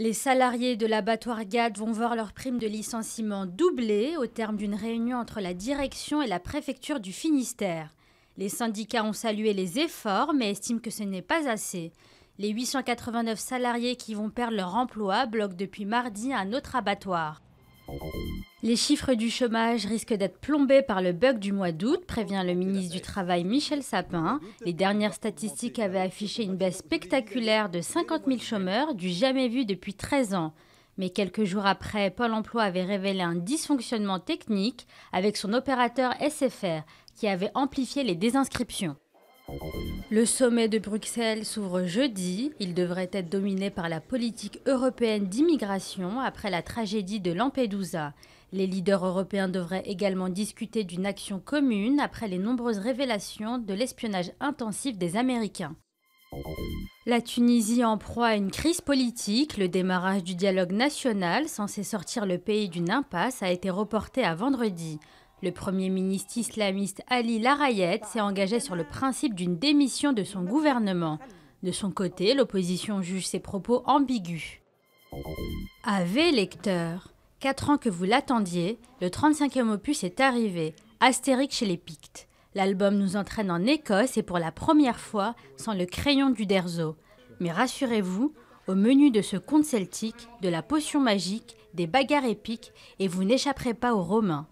Les salariés de l'abattoir GAD vont voir leur prime de licenciement doublée au terme d'une réunion entre la direction et la préfecture du Finistère. Les syndicats ont salué les efforts mais estiment que ce n'est pas assez. Les 889 salariés qui vont perdre leur emploi bloquent depuis mardi un autre abattoir. Les chiffres du chômage risquent d'être plombés par le bug du mois d'août, prévient le ministre du Travail Michel Sapin. Les dernières statistiques avaient affiché une baisse spectaculaire de 50 000 chômeurs, du jamais vu depuis 13 ans. Mais quelques jours après, Pôle Emploi avait révélé un dysfonctionnement technique avec son opérateur SFR, qui avait amplifié les désinscriptions. Le sommet de Bruxelles s'ouvre jeudi. Il devrait être dominé par la politique européenne d'immigration après la tragédie de Lampedusa. Les leaders européens devraient également discuter d'une action commune après les nombreuses révélations de l'espionnage intensif des Américains. La Tunisie en proie à une crise politique, le démarrage du dialogue national censé sortir le pays d'une impasse a été reporté à vendredi. Le premier ministre islamiste Ali Larayet s'est engagé sur le principe d'une démission de son gouvernement. De son côté, l'opposition juge ses propos ambigus. Avez lecteur, quatre ans que vous l'attendiez, le 35e opus est arrivé, Astérix chez les Pictes. L'album nous entraîne en Écosse et pour la première fois sans le crayon du Derzo. Mais rassurez-vous, au menu de ce conte celtique, de la potion magique, des bagarres épiques, et vous n'échapperez pas aux Romains.